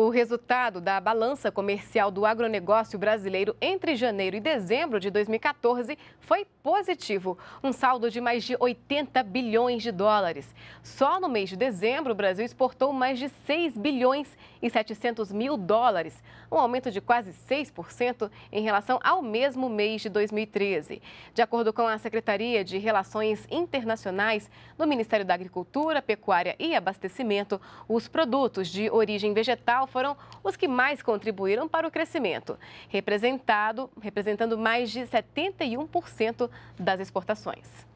O resultado da balança comercial do agronegócio brasileiro entre janeiro e dezembro de 2014 foi positivo, um saldo de mais de 80 bilhões de dólares. Só no mês de dezembro, o Brasil exportou mais de 6 bilhões e 700 mil dólares, um aumento de quase 6% em relação ao mesmo mês de 2013. De acordo com a Secretaria de Relações Internacionais do Ministério da Agricultura, Pecuária e Abastecimento, os produtos de origem vegetal foram os que mais contribuíram para o crescimento, representado, representando mais de 71% das exportações.